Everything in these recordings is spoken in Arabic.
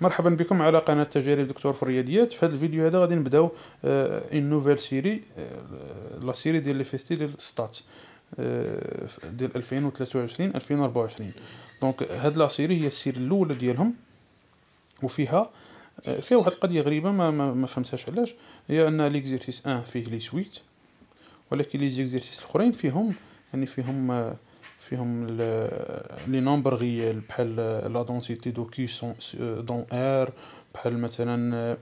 مرحبا بكم على قناة تجارب دكتور في الرياضيات في هذا الفيديو هذا غادي نبداو اون نوفيل سيري لا سيري ديال لي فيستي ديال ستات آه، ديال 2023 2024 دونك هاد لا سيري هي السيري الاولى ديالهم وفيها آه، فيها واحد القضيه غريبه ما ما, ما فهمتهاش علاش هي ان ليكزيرسيس 1 فيه لي سويت ولكن لي زيكزيرسيس الاخرين فيهم يعني فيهم آه، فيهم لي نمبر غيال بحال لا دونسيتي دو كيسون دون ار بحال مثلا آه،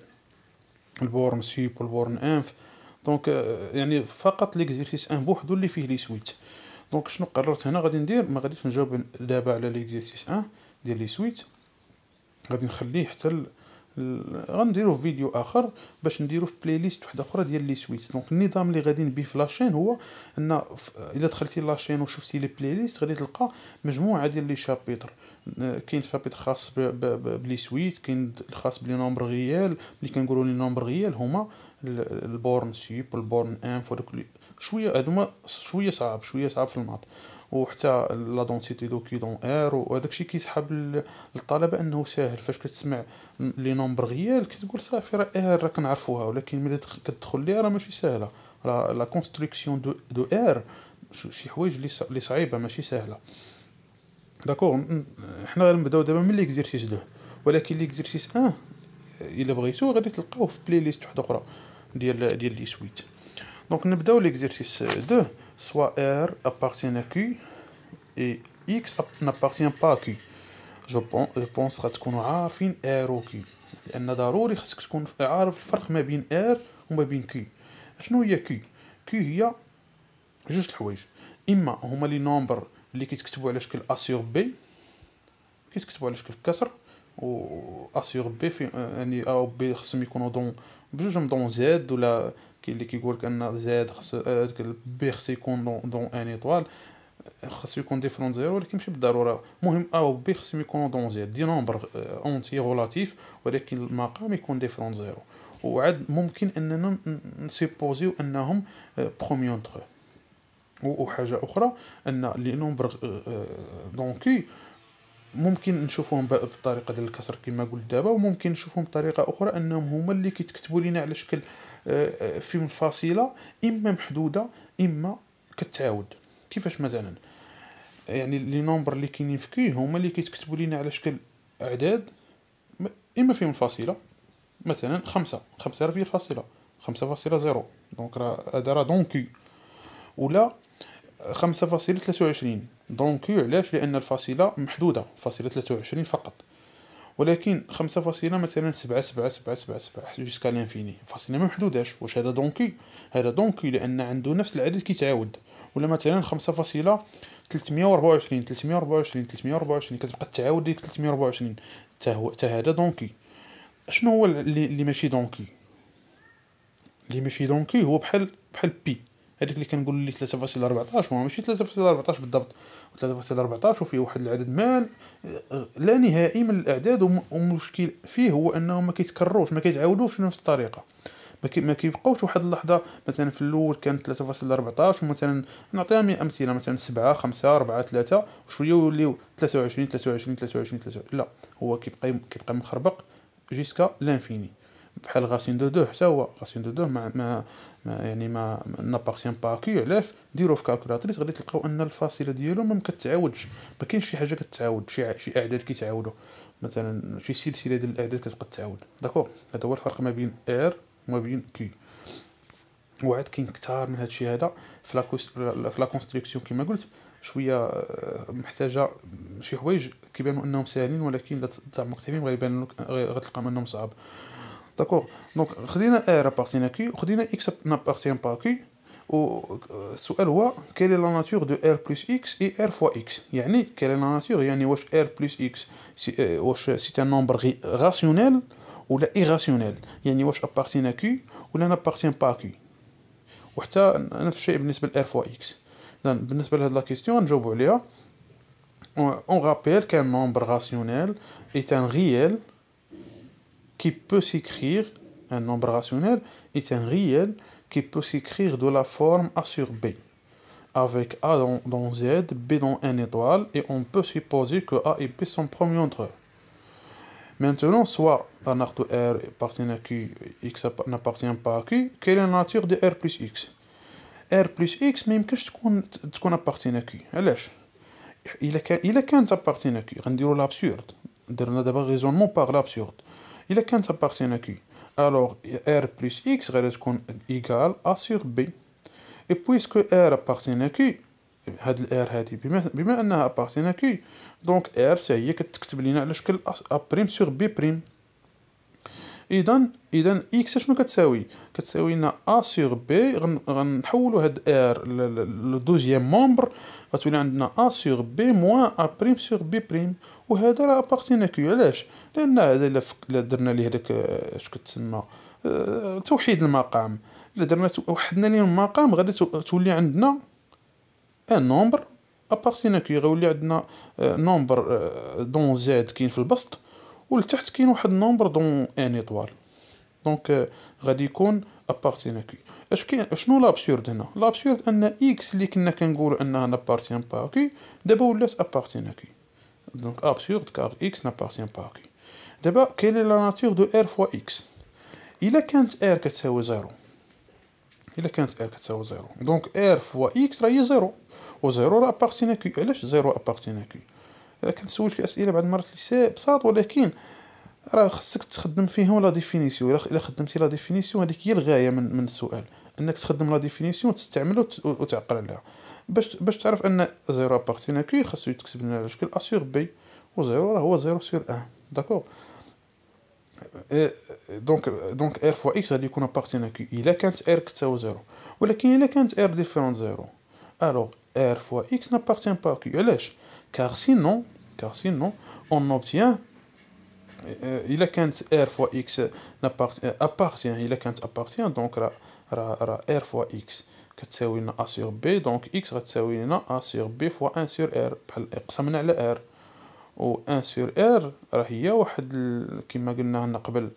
البورن سيب والبورن انف دونك آه، يعني فقط ليكزيرسيس ان بوحدو اللي فيه لي سويت دونك شنو قررت هنا غادي ندير ما غاديش نجاوب دابا على ليكزيرسيس ان ديال لي سويت غادي نخليه حتى غنديروه في فيديو اخر باش نديروه في بلاي ليست وحده اخرى ديال لي سويت دونك النظام اللي غادي نبيه في لاشين هو ان الا دخلتي لاشين وشفتي لي بلاي ليست غادي تلقى مجموعه ديال لي شابيتر كاين شابيتر خاص بلي سويت كاين الخاص بلي نومبر غيال ملي كنقولوا لي نومبر غيال هما البورن سيب والبورن انف ودوك شويه هادوما شويه صعاب شويه صعاب في الماط وحتى لا دونسيتي دو كيدون ار وهذاك الشيء كيسحب للطلبه انه ساهل فاش كتسمع لي نومبر غيال كتقول صافي راه ار راه كنعرفوها ولكن ملي كتدخل ليها راه ماشي ساهله راه لا كونستركسيون دو دو ار شي حوايج اللي صعيبه ماشي ساهله داكور حنا غنبداو دابا من ليكزيرسيس دو ولكن ليكزيرسيس ان الا بغيتو غادي تلقاوه في بلاي ليست وحده اخرى ديال ديال لي سويت دونك نبداو ليكزيرسيس دو soit R appartient à Q et X n'appartient pas à Q جو بونس غتكونوا عارفين R و Q لأن ضروري خصك تكون عارف الفرق ما بين R وما بين Q شنو هي Q Q هي جوج الحوايج إما هما لي نومبر اللي كيتكتبوا على شكل A sur B كيتكتبوا على شكل كسر و A sur B في يعني A و B خصهم يكونوا دون بجوجهم دون زاد ولا كاين اللي كيقولك ان زاد خص آه، بي خص يكون دون, ان ايطوال خص يكون ديفرون زيرو ولكن ماشي بالضروره المهم ا و بي خص يكون دون زيرو دي نومبر اونتي آه، غولاتيف ولكن المقام يكون ديفرون زيرو وعاد ممكن اننا نسيبوزيو انهم بروميون آه، تخو وحاجه اخرى ان لي نومبر دون كي ممكن نشوفهم بطريقه ديال الكسر كما قلت دابا وممكن نشوفهم بطريقه اخرى انهم هما اللي كيتكتبوا لينا على شكل آه، آه، في منفصله اما محدوده اما كتعاود كيفاش مثلا يعني لي نومبر اللي كاينين في كي هما اللي كيتكتبوا لينا على شكل اعداد اما في منفصله مثلا خمسة خمسة راه فيه الفاصلة خمسة فاصلة زيرو دونك راه هذا راه دونكي ولا خمسة فاصلة ثلاثة وعشرين دونك علاش لان الفاصله محدوده فاصله 23 فقط ولكن خمسة فاصله مثلا سبعة سبعة سبعة سبعة سبعة جوسكا لانفيني فاصله ما محدوداش واش هذا دونكي هذا دونكي لان عنده نفس العدد كيتعاود ولا مثلا خمسة فاصله 324 324 324 كتبقى تعاود ديك 324 حتى هو حتى هذا دونكي شنو هو اللي ماشي دونكي اللي ماشي دونكي هو بحال بحال بي هذوك اللي كنقول لي 3.14 هو ماشي 3.14 بالضبط 3.14 وفيه واحد العدد ما آه، لا نهائي من الاعداد ومشكل فيه هو انه ما كيتكرروش ما كيتعاودوش بنفس الطريقه ما ما كيبقاوش واحد اللحظه مثلا في الاول كانت 3.14 ومثلا نعطيها من امثله مثلا 7 5 4 3 وشويه يوليو 23 23 23 23 لا هو كيبقى كيبقى مخربق جيسكا لانفيني بحال غاسين دو دو حتى هو غاسين دو دو ما ما ما يعني ما نابارتيان با كي علاش ديرو في كالكولاتريس غادي تلقاو ان الفاصله ديالو ما كتعاودش ما كاينش شي حاجه كتعاود شي شي اعداد كيتعاودوا مثلا شي سلسله ديال الاعداد كتبقى تعاود داكوغ هذا هو الفرق ما بين ار وما بين كي وعاد كاين كثار من هادشي هذا في لا كونستركسيون كما قلت شويه آه، محتاجه شي حوايج كيبانوا انهم ساهلين ولكن لا تعمقت فيهم غيبان لك غتلقاهم انهم صعاب d'accord donc R appartient à Q R x n'appartient pas à Q Ou, sous E O quelle est la nature de R plus x et R fois x yani quelle est la nature yani watch R plus x euh, euh, c'est un nombre rationnel ou l'irrationnel yani watch appartient à Q ou n'appartient pas à Q ouh età un chose R fois x dans le cette question on rappelle qu'un nombre rationnel est un réel qui peut s'écrire, un nombre rationnel est un réel qui peut s'écrire de la forme A sur B, avec A dans, Z, B dans n étoile, et on peut supposer que A et B sont premiers entre eux. Maintenant, soit un R appartient à Q, X n'appartient pas à Q, quelle est la nature de R plus X R plus X, qu'est-ce qu'on appartient à Q. il qu'un qu'un appartient à Q, غنديرو l'absurde. a raisonnement par l'absurde. الا كانت ابارتينا كي الوغ ار بلس اكس غادي تكون ايكال ا سور بي اي بويسكو ار ابارتينا كي هاد الار هادي بما, بما انها ابارتينا كي دونك ار حتى هي كتكتب لينا على شكل ا بريم سور بي بريم اذا اذا اكس شنو كتساوي كتساوي لنا ا سور بي غنحولوا هاد ار لو دوزيام مومبر غتولي عندنا ا سور بي موان ا بريم سور بي بريم وهذا راه بارتينا كيو علاش لان هذا الا درنا ليه هذاك اش كتسمى أه توحيد المقام الا درنا وحدنا ليه المقام غادي تولي عندنا ان نومبر بارتينا كيو غيولي عندنا نومبر دون زاد كاين في البسط ولتحت كاين واحد النومبر دون ان ايطوال دونك آه، غادي يكون ابارتيان كي اش كاين شنو لابسورد هنا لابسورد ان اكس اللي كنا كنقولوا انها نابارتيان با كي دابا ولات ابارتيان كي دونك ابسورد كار اكس نابارتيان با كي دابا كاين لا ناتور دو ار فوا اكس الا كانت ار كتساوي زيرو الا كانت ار كتساوي زيرو دونك ار فوا اكس راهي زيرو و زيرو راه ابارتيان كي علاش زيرو ابارتيان كي سولت في اسئله بعض المرات اللي بساط ولكن راه خصك تخدم فيهم لا ديفينيسيون الا خدمتي لا ديفينيسيون هذيك هي الغايه من, من السؤال انك تخدم لا ديفينيسيون تستعمل وتعقل عليها باش باش تعرف ان زيرو بارتي ناكي خاصو يتكتب لنا على شكل ا سور بي و زيرو راه هو زيرو سور ان داكور دونك دونك ار فوا اكس غادي يكون بارتي ناكي الا كانت ار كتساوي زيرو ولكن الا كانت ار ديفيرون زيرو الوغ ار فوا اكس نابارتيان با كي علاش كار سينو car sinon on obtient euh, il a quand r fois x euh, appartient il a quand appartient donc là r fois x كتساوي لنا ا سور بي دونك اكس غتساوي لنا ا سور بي فوا ان سور ار بحال قسمنا على ار و ان سور ار راه هي واحد كما قلنا هنا قبل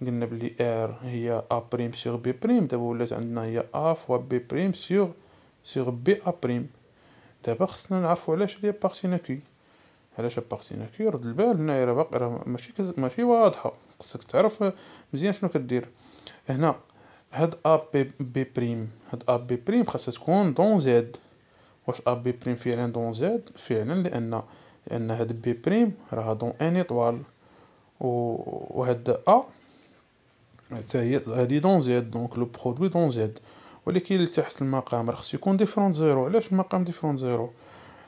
قلنا بلي ار هي ا بريم سور بي بريم دابا ولات عندنا هي ا فوا بي بريم سور سور بي ا بريم دابا خصنا نعرفو علاش هي كي علاش كي رد البال هنايا راه باقي راه ماشي كز... ماشي واضحه خصك تعرف مزيان شنو كدير هنا هاد ا بي بي بريم هاد ا بي بريم خاصها تكون دون زد واش ا بي بريم فعلا دون زد فعلا لان لان هاد بي بريم راها دون ان و وهاد ا حتى هي هادي دون زد دونك لو برودوي دون زد ولكن تحت المقام راه خصو يكون ديفرون زيرو علاش المقام ديفرون زيرو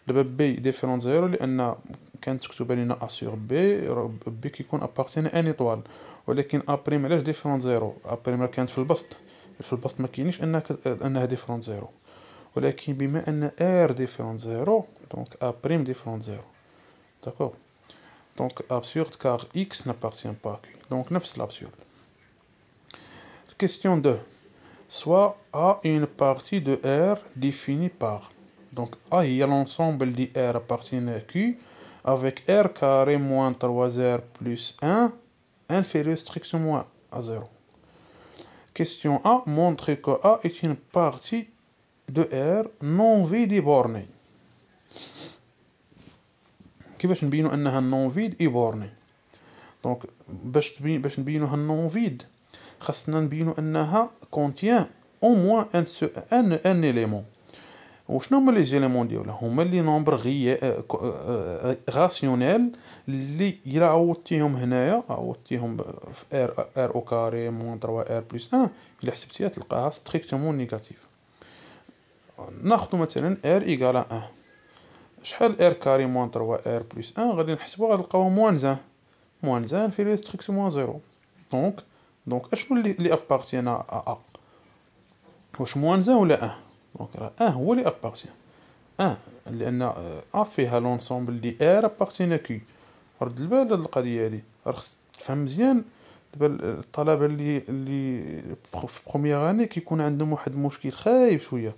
دابا بي ديفيرون زيرو لان كانت مكتوبه لينا ا سور بي بي كيكون ابارتين ان ايطوال ولكن ا بريم علاش ديفيرون زيرو ا بريم راه كانت في البسط في البسط ما كاينيش انها انها ديفيرون زيرو ولكن بما ان ار ديفيرون زيرو دونك ا بريم ديفيرون زيرو داكور دونك ابسورد كار اكس نابارتيان با دونك نفس الابسورد كيستيون 2 soit A est une partie de R définie par. Donc A est l'ensemble de R appartenant à Q avec R carré moins 3R plus 1 inférieur strictement à 0. Question A, montre que A est une partie de R non vide et bornée. Qui va être non vide et vide. donc باش باش نبينوها non vide خاصنا نبينو انها كونتيان او موان ان سو ان ان اليمون وشنو هما لي زيليمون ديالها هما لي نومبر غي غاسيونيل لي الى عوضتيهم هنايا عوضتيهم في ار ار او كاري مون 3 ار بلس 1 الى حسبتيها تلقاها ستريكتومون نيجاتيف ناخذ مثلا ار ايكالا 1 شحال ار كاري موان 3 ار بلس 1 غادي نحسبوها غنلقاوها موان زان موان زان في لي ستريكتومون زيرو دونك دونك اشنو اللي لي ابارتيان ا واش واش موانزا ولا اه دونك راه اه هو لي ابارتيان اه لان ا فيها لونسومبل دي ار ابارتيان كي رد البال هاد القضيه هادي راه خص تفهم مزيان دابا الطلبه اللي اللي في بروميير اني كيكون عندهم واحد المشكل خايب شويه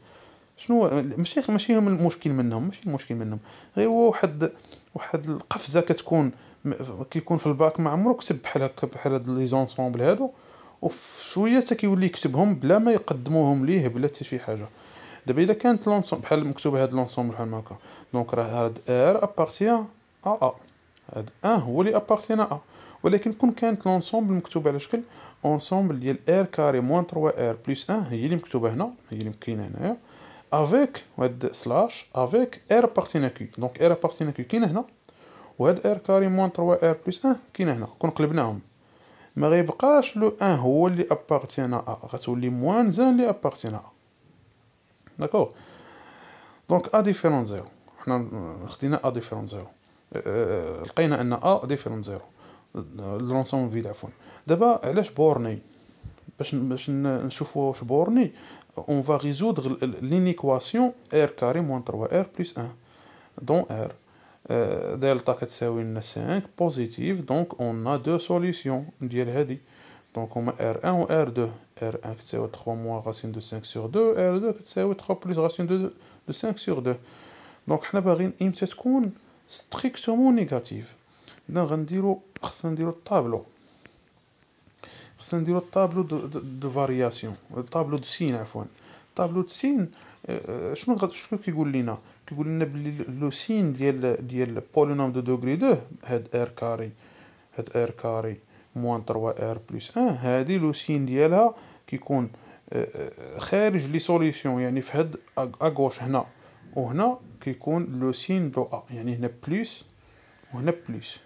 شنو ماشي ماشي هم المشكل منهم ماشي المشكل منهم غير هو واحد واحد القفزه كتكون كيكون في الباك ما عمرو كتب بحال هكا بحال هاد لي زونسومبل هادو وفي شويه حتى كيولي يكتبهم بلا ما يقدموهم ليه بلا حتى شي حاجه دابا الا كانت لونسوم بحال مكتوبه هاد لونسوم بحال هكا دونك راه هاد ار ابارتيان ا ا هاد ان هو اللي ابارتيان ا ولكن كون كانت لونسومبل مكتوبه على شكل اونسومبل ديال ار كاري موان 3 ار بلس ان هي اللي مكتوبه هنا هي اللي كاينه هنايا افيك وهاد سلاش افيك ار ابارتينا كي دونك ار ابارتينا كي كاينه هنا وهاد ار كاري موان 3 ار بلس ان كاينه هنا كون قلبناهم ما غيبقاش لو ان هو اللي ابارتيان ا غتولي موان زان اللي ابارتيان ا داكو دونك ا ديفيرون زيرو حنا خدينا ا ديفيرون زيرو لقينا ان ا ديفيرون زيرو لونسون فيد عفوا دابا علاش بورني باش باش نشوفوا واش بورني اون فا ريزودغ لينيكواسيون ار كاري موان 3 ار بلس 1 دون ار Euh, delta 4 c'est un 5 positif donc on a deux solutions donc on a r1 ou r2 r1 c'est 3 moins racine de 5 sur 2 r2 c'est 3 plus racine de 5 sur 2 donc on a un impact strictement négatif on tableau on a un tableau de variation le tableau de signes, le tableau de signes, je ne sais pas ce qui est là كيقول لنا بلي لو سين ديال ديال بولينوم دو دوغري دو هاد ار كاري هاد ار كاري موان تروا ار بلس ان هادي لو سين ديالها كيكون آه، آه، خارج لي سوليسيون يعني في هاد اغوش هنا وهنا كيكون لو سين دو ا يعني هنا بلس وهنا بلس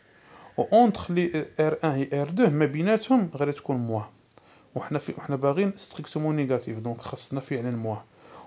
اونتر لي ار 1 اي ار 2 ما بيناتهم غادي تكون موان وحنا في وحنا باغيين ستريكتومون نيجاتيف دونك خاصنا فعلا موان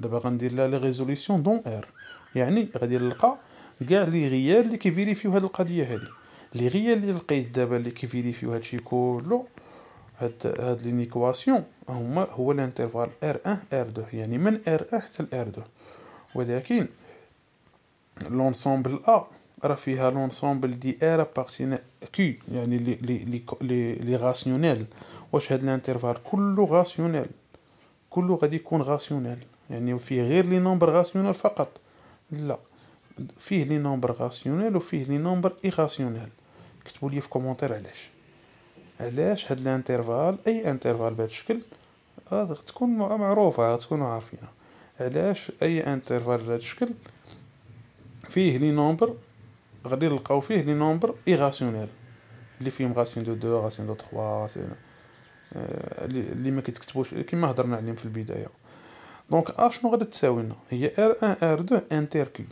دابا غندير لها لي ريزوليسيون دون ار يعني غادي نلقى كاع لي غيال اللي كيفيريفيو هاد القضيه هادي لي غيال اللي لقيت دابا اللي كيفيريفيو هادشي كولو هاد هاد لينيكواسيون هما هو الانترفال ار 1 ار 2 يعني من ار 1 حتى ار 2 ولكن لونسومبل ا راه فيها لونسومبل دي ار ابارتينا كي يعني لي لي لي لي غاسيونيل واش هاد الانترفال كله غاسيونيل كله غادي يكون غاسيونيل يعني فيه غير لي نومبر غاسيونيل فقط لا فيه لي نومبر غاسيونيل وفيه لي نومبر ايغاسيونيل كتبوا لي في كومونتير علاش علاش هاد الانترفال اي انترفال بهذا الشكل تكون معروفه تكونوا عارفينها علاش اي انترفال بهذا الشكل فيه لي نومبر غادي نلقاو فيه لي نومبر ايغاسيونيل اللي فيهم غاسيون دو دو غاسيون دو 3 غاسيون آه، اللي ما كيتكتبوش كما هضرنا عليهم في البدايه دونك ا شنو غادا تساوي لنا هي ار ان ار 2 انتر كيو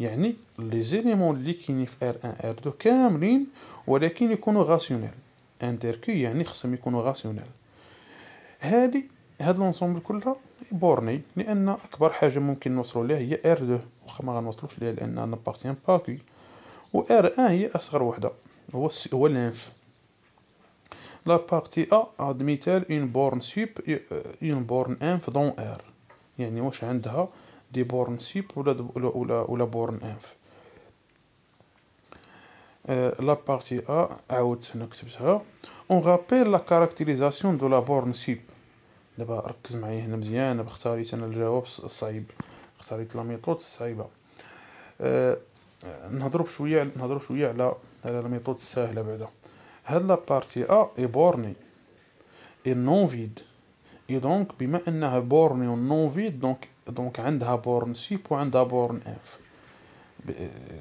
يعني لي زيليمون اللي كاينين في ار ان ار 2 كاملين ولكن يكونوا غاسيونيل انتر كيو يعني خصهم يكونوا غاسيونيل هادي هاد لونسومبل كلها بورني لان اكبر حاجه ممكن نوصلوا ليها هي ار 2 واخا ما غنوصلوش ليها لان انا با كيو و ار ان هي اصغر وحده هو هو الانف لا بارتي ا ادميتال اون بورن سوب اون بورن انف دون ار يعني واش عندها دي بورن سيب ولا ولا ولا, ولا بورن انف لا بارتي ا عاودت هنا كتبتها اون غابيل لا كاركتيريزاسيون دو لا بورن سيب دابا ركز معايا هنا مزيان دابا اختاريت انا الجواب الصعيب اختاريت لا ميثود الصعيبه آه، نهضروا بشويه نهضروا شويه على على لا ميثود الساهله بعدا هاد لا بارتي ا اي بورني اي نون فيد اي دونك بما انها بورن فيد دونك دونك عندها بورن سيب وعندها بورن انف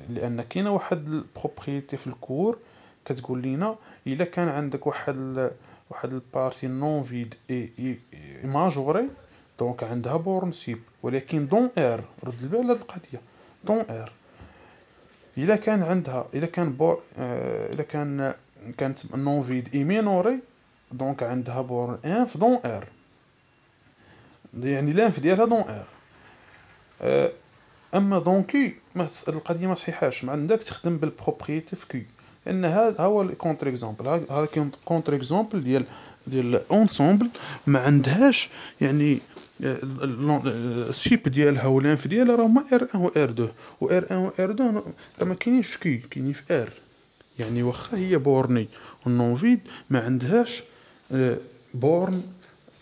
لان كاينه واحد البروبريتي في الكور كتقول لينا الا كان عندك واحد ال... واحد البارتي نون فيد اي اي, ماجوري دونك عندها بورن سيب ولكن دون ار رد البال هاد القضيه دون ار الا كان عندها الا كان بور آه، الا كان كانت نون فيد اي مينوري دونك عندها بورن انف دون ار يعني لانف ديالها دون ار آه، اما دون كي ما القضيه ما صحيحاش ما عندك تخدم بالبروبريتي في كي لان هذا هو الكونتر اكزومبل هذا كونتر اكزومبل ديال ديال اونسومبل ما عندهاش يعني آه، الشيب آه، ديالها والانف ديالها راه ما ار ان و ار دو و ار ان و ار دو راه ما كاينينش في كي كاينين في ار يعني واخا هي بورني نون فيد ما عندهاش بورن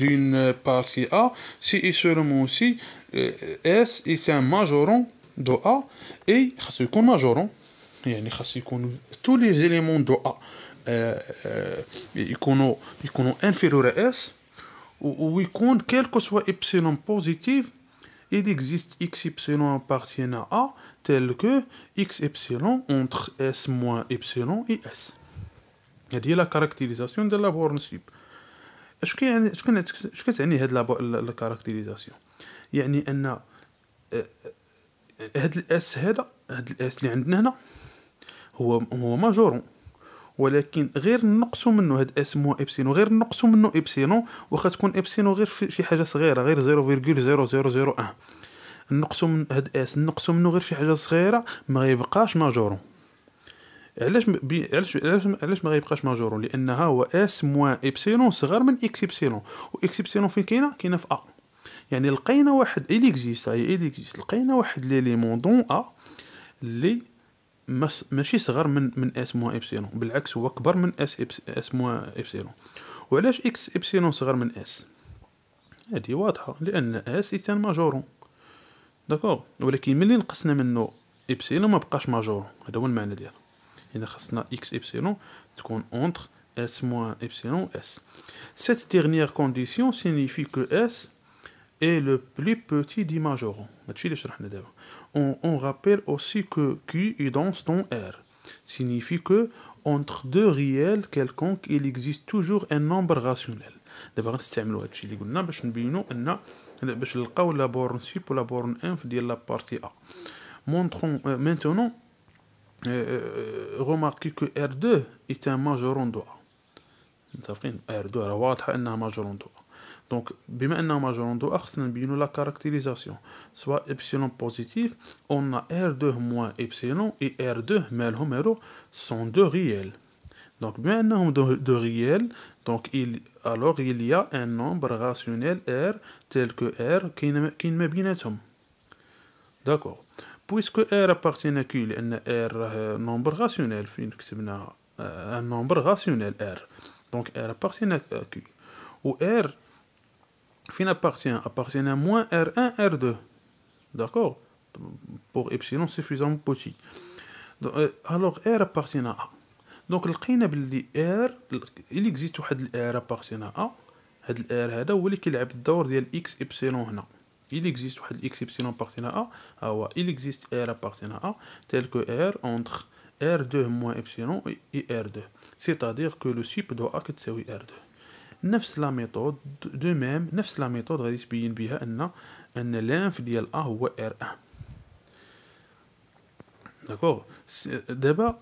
d'une partie A, si et seulement si euh, S, est un majorant de A, et ce qu'on majorant, يعني tous les éléments de A euh, euh, ils يكونوا inférieur à S, ou quel que soit epsilon positif, il existe x epsilon appartient à A, tel que x epsilon entre S moins epsilon et S. C'est-à-dire la caractérisation de la borne اش يعني اش اش كتعني هاد الكاركتيريزاسيون يعني ان آه، آه، هاد الاس هذا هاد الاس اللي عندنا هنا هو هو ماجورون ولكن غير نقصوا منه هاد اس مو ايبسيلون غير نقصوا منه ايبسيلون واخا تكون ايبسيلون غير في شي حاجه صغيره غير 0.0001 نقصوا من هاد اس نقصوا منه غير شي حاجه صغيره ما يبقاش ماجورون علاش علاش علاش علاش ما غيبقاش ماجور لانها هو اس موان ايبسيلون صغر من اكس ايبسيلون و اكس ايبسيلون فين كاينه كاينه في ا يعني لقينا واحد ايل اكزيست هي لقينا واحد ليليمون دون ا لي ماشي صغر من من اس موان ايبسيلون بالعكس هو كبر من اس اس موان ايبسيلون وعلاش اكس ايبسيلون صغر من اس هذه واضحه لان اس ايتان ماجورون داكوغ ولكن ملي نقصنا منه ايبسيلون ما بقاش ماجورون هذا هو المعنى ديالها إذا خصنا entre S epsilon S. Cette dernière condition signifie que S est le plus petit d'image On, rappelle aussi que Q est dense dans R. Signifie que entre deux réels quelconques, il existe toujours un nombre rationnel. D'abord, c'est هادشي la partie A. Montrons, euh, maintenant euh, euh, remarquez que R2 est un majeur en droit. R2 est un majeur en droit. Donc, bien un majeur en droit, c'est la caractérisation. Soit epsilon positif, on a R2 moins epsilon et R2 mais هادو sont deux réels. Donc, بما nombre deux réels, donc il, alors il y a un nombre rationnel R tel que R qui ne pas. D'accord. بويسكو ار ابارتينا كي لان ار راه نومبر غاسيونيل فين كتبناها ان نومبر غاسيونيل ار دونك ار ابارتينا كي و ار فين ابارتيان ابارتيان موان ار 1 ار 2 داكور بور ايبسيلون سيفيزون بوتي الوغ ار ابارتيان ا دونك لقينا بلي ار اللي اكزيست واحد الار ابارتيان ا هاد الار هذا هو اللي كيلعب الدور ديال اكس ايبسيلون هنا il existe une par sénat A, ah il existe R appartenant A, tel que R entre R2 moins epsilon et R2 c'est-à-dire que le sup doit être R2 De même, ميثود دو ميم نفس لا ميثود غادي تبين بها ان 1 D'accord دابا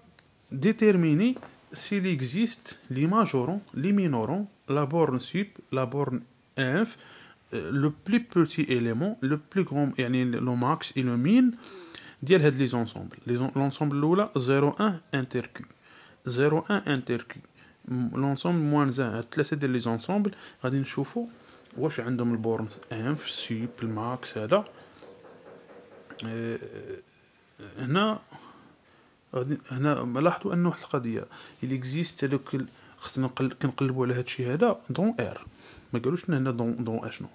déterminer s'il existe les majorons, les minorons, la borne sup, la borne inf, لو بلي بوتي إليمون لو بلي كغون يعني لو ماكس إي لو مين ديال هاد لي زونسومبل لونسومبل الأولى زيرو أن انتر كيو زيرو أن انتر كيو لونسومبل موان زان هاد تلاتة ديال لي زونسومبل غادي نشوفو واش عندهم البورن انف سيب الماكس هذا أه هنا غادي هنا لاحظوا انه واحد القضيه il existe هذوك خصنا كنقلبو على هادشي هذا دون ار ما قالوش لنا هنا دون دون اشنو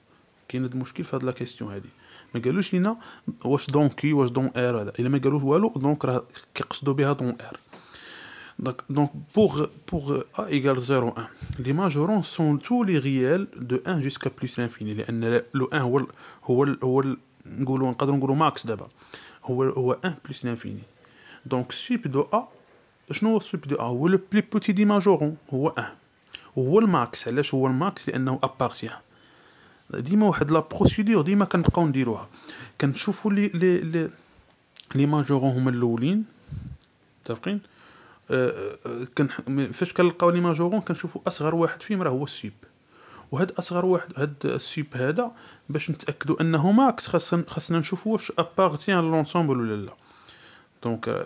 كاين هاد المشكل في هاد لا كيسيون هادي ما قالوش لينا واش دون كي واش دون ار هذا الا ما قالوش والو دونك راه كيقصدوا بها دون ار دونك دونك بوغ بوغ ا ايغال 0, 1, لي ماجورون سون تو لي ريال دو 1 جوسكا بلس لانفيني لان لو 1, هو, هو, هو, نقولوا نقدروا نقولوا ماكس دابا هو هو 1 بلس لانفيني دونك sup دو A شنو آه، هو السويب دو ا هو لو بلي بوتي دي ماجورون هو اه هو الماكس علاش هو الماكس لانه ابارتيان ديما واحد لا بروسيدور ديما كنبقاو نديروها كنشوفو لي لي لي لي ماجورون هما الاولين متفقين أه, أه، كن فاش كنلقاو لي ماجورون كنشوفو اصغر واحد فيهم راه هو السيب وهاد اصغر واحد هاد السيب هذا باش نتاكدوا انه ماكس خاصنا خاصنا نشوفو واش ابارتيان لونسومبل ولا لا دونك أه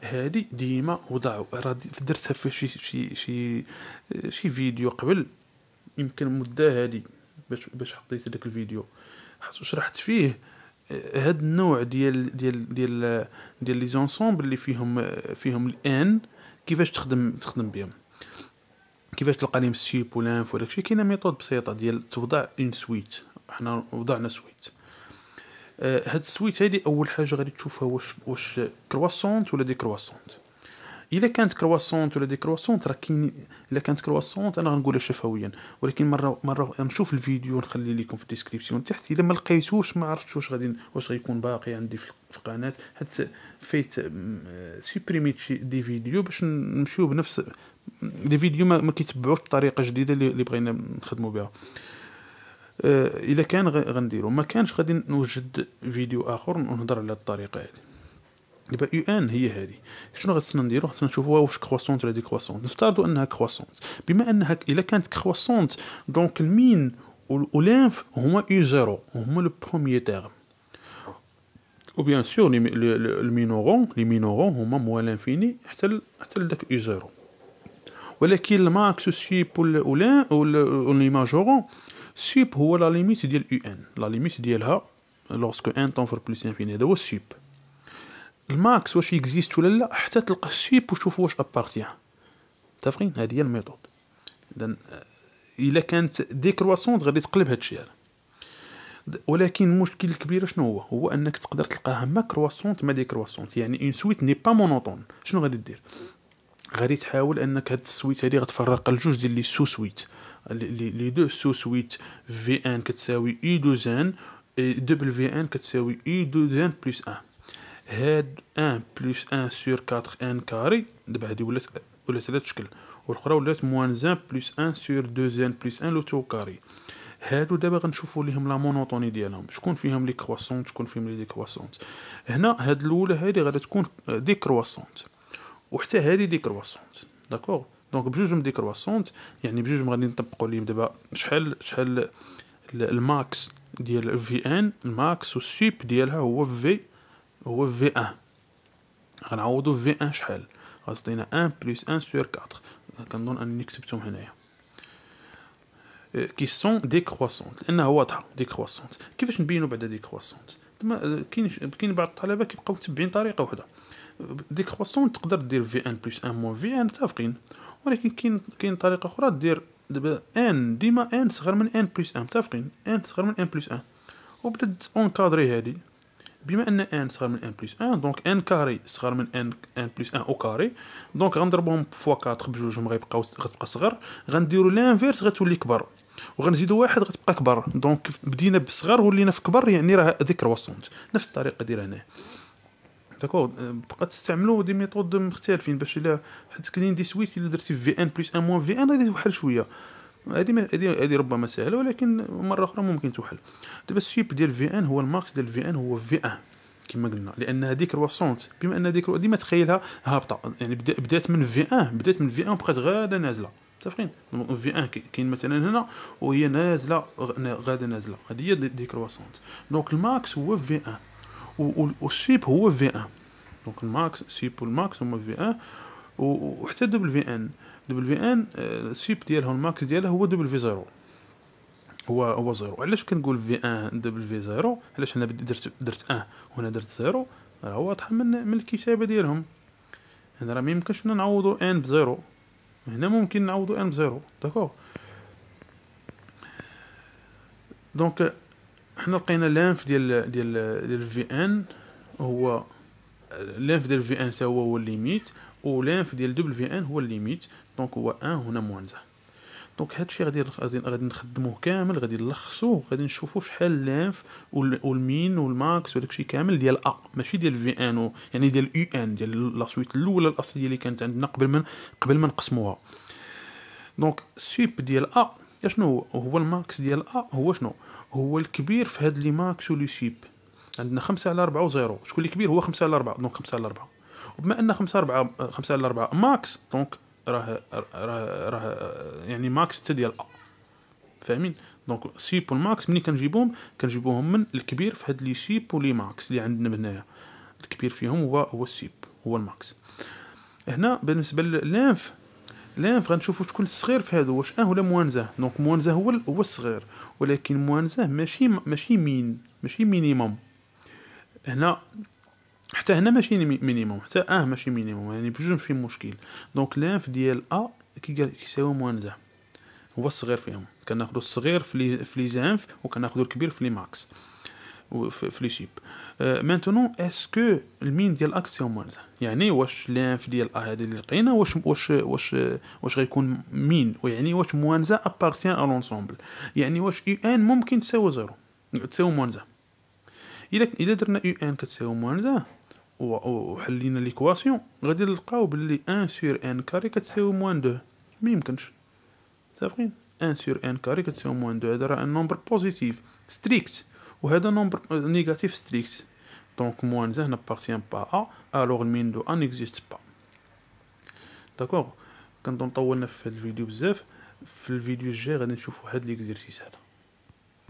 هذه ديما وضعوا راه درتها في شي شي شي شي فيديو قبل يمكن مده هذه باش باش حطيت داك الفيديو شرحت فيه آه، هاد النوع ديال ديال ديال ديال لي زونسومبل اللي فيهم آه، فيهم الان كيفاش تخدم تخدم بهم كيفاش تلقى لهم السيب ولا داكشي كاينه ميثود بسيطه ديال توضع اون سويت حنا وضعنا سويت آه، هاد السويت هادي اول حاجه غادي تشوفها واش واش كرواسونت ولا دي كرواسونت الا كانت كرواسونت ولا دي كرواسونت راه كاين الا كانت كرواسونت انا غنقولها شفويا ولكن مره مره نشوف الفيديو نخلي لكم في الديسكريبسيون تحت الا ما لقيتوش ما عرفتش واش غادي واش غيكون باقي عندي في القناه حيت فيت سوبريميت دي فيديو باش نمشيو بنفس دي فيديو ما, كيتبعوش الطريقه الجديده اللي بغينا نخدمو بها آه، اذا كان غنديرو ما كانش غادي نوجد فيديو اخر ونهضر على الطريقه هذه دابا يو ان هي هذه شنو غتسنى نديرو خصنا نشوفوا واش كرواسونت ولا دي كرواسونت نفترضوا انها كرواسونت بما انها الا كانت كرواسونت دونك المين والانف هما اي زيرو هما لو بروميي تيرم و بيان سور المينورون لي مينورون هما موال لانفيني حتى حتى لذاك اي زيرو ولكن الماكس سيب والان ولي ماجورون سوب هو لا ليميت ديال يو ان لا ليميت ديالها لوغسكو ان تنفر بلوس انفيني هذا هو السوب الماكس واش اكزيست ولا لا حتى تلقى السوب وشوف واش ابارتيان متفقين هذه هي الميثود اذا الا كانت ديكرواسونت غادي تقلب هذا الشيء ولكن المشكل الكبير شنو هو هو انك تقدر تلقاها ما كرواسونت ما ديكرواسونت يعني اون سويت ني با مونوتون شنو غادي دير غادي تحاول انك هاد السويت هادي غتفرق لجوج ديال لي سو سويت لي دو سو سويت في ان كتساوي اي دو زان دبل في ان كتساوي اي دو زان بلس ان هاد ان بلس ان سور كاتر ان كاري دابا هادي ولات ولات على تشكل والاخرى ولات موان زان بلس ان سور دو زان بلس ان لو تو كاري هادو دابا غنشوفو ليهم لا مونوطوني ديالهم شكون فيهم لي كرواسونت شكون فيهم لي ديكرواسونت هنا هاد الاولى هادي غادا تكون ديكرواسونت وحتى هادي ديكرواسونت داكوغ دونك من دي كرواسونت يعني بجوج غادي نطبقوا ليهم دابا شحال شحال الماكس ديال في ان الماكس والسيب ديالها هو في هو في ان غنعوضو في ان شحال غتعطينا ان بلس ان سور 4 كنظن انني كتبتهم هنايا كي سون دي كرواسونت لانها واضحه دي كرواسونت كيفاش نبينو بعدا دي كرواسونت كاين كاين بعض الطلبه كيبقاو متبعين طريقه وحده ديك كروسون تقدر دير في ان بلس ان موان في ان متفقين ولكن كاين كاين طريقه اخرى دير دابا ان ديما ان صغر من ان بلس ان متفقين ان صغر من ان بلس ان وبدات اونكادري هادي بما ان ان صغر من ان بلس ان دونك ان كاري صغر من ان ان بلس ان او كاري دونك غنضربهم فوا 4 بجوجهم غيبقاو غتبقى صغر غنديرو لانفيرس غتولي كبر وغنزيدو واحد غتبقى كبر دونك بدينا بصغر ولينا في كبر يعني راه هذيك كرواسونت نفس الطريقه ديال هنا داكوغ euh, بقا تستعملو دي ميثود مختلفين باش الا حيت كاينين دي سويت الا درتي في ان بلس ان موان في ان غادي توحل شويه هذه هذه هذه ربما سهله ولكن مره اخرى ممكن توحل دابا الشيب ديال في ان هو الماكس ديال في ان هو في ان كما قلنا لان هذيك الواسونت بما ان هذيك ديما تخيلها هابطه يعني بدات من في ان بدات من في ان بقات غاده نازله متفقين في ان كاين مثلا هنا وهي نازله غاده نازله هذه هي ديك روسونت دونك الماكس هو في ان والسيب هو في ان دونك الماكس سيب والماكس هما في ان وحتى دبل في ان آه، دبل في ان سيب ديالها والماكس ديالها هو دبل في زيرو هو هو زيرو علاش كنقول في ان دبل في زيرو علاش انا درت درت ان وهنا درت زيرو راه واضحه من من الكتابه ديالهم هنا راه ميمكنش نعوضو ان بزيرو هنا ممكن نعوضو ان بزيرو داكوغ دونك حنا لقينا لانف ديال ديال ديال في ان هو لانف ديال في ان هو هو الليميت و لانف ديال دبل في ان هو الليميت دونك هو ان هنا موان دونك هادشي غادي غادي غادي نخدموه كامل غادي نلخصوه غادي نشوفو شحال لانف والمين والماكس وداكشي كامل ديال ا ماشي ديال في ان يعني ديال يو ان ديال لا سويت الاولى الاصليه اللي كانت عندنا قبل ما قبل ما نقسموها دونك سويب ديال ا شنو هو هو الماكس ديال ا هو شنو هو الكبير في هاد لي ماكس ولي شيب عندنا خمسة على ربعة وزيرو شكون اللي كبير هو خمسة على ربعة دونك خمسة على ربعة وبما ان خمسة على ربعة خمسة على ربعة ماكس دونك راه راه راه يعني ماكس حتى ديال ا فاهمين دونك سيب والماكس ملي كنجيبوهم كنجيبوهم من الكبير في هاد لي شيب ولي ماكس اللي عندنا هنايا الكبير فيهم هو هو السيب هو الماكس هنا بالنسبه للانف الان غنشوفوا شكون الصغير في هادو واش اه ولا موانزه دونك موانزه هو هو الصغير ولكن موانزه ماشي ماشي مين ماشي مينيموم هنا حتى هنا ماشي مينيموم حتى اه ماشي مينيموم يعني بجوج فيه مشكل دونك لانف ديال ا كيساوي موانزه هو الصغير فيهم كناخذو الصغير في لي زانف وكناخذو الكبير في لي ماكس في لي شيب مانتونو اسكو المين ديال اكسيون مالتها يعني واش لانف ديال هذه اللي لقينا واش واش واش واش غيكون مين ويعني واش موانزا ابارتيان ا لونسومبل يعني واش يو ان ممكن تساوي زيرو تساوي موانزا الا الا درنا يو ان كتساوي موانزا وحلينا ليكواسيون غادي نلقاو بلي ان سور ان كاري كتساوي موان دو ميمكنش متفقين ان سور ان كاري كتساوي موان دو هذا راه ان نومبر بوزيتيف ستريكت وهذا نومبر نيجاتيف ستريكت دونك موان زه نبارتيان با ا الوغ المين دو ان اكزيست با داكوغ كنظن طولنا في هاد الفيديو بزاف في الفيديو الجاي غادي نشوفو هاد ليكزيرسيس هذا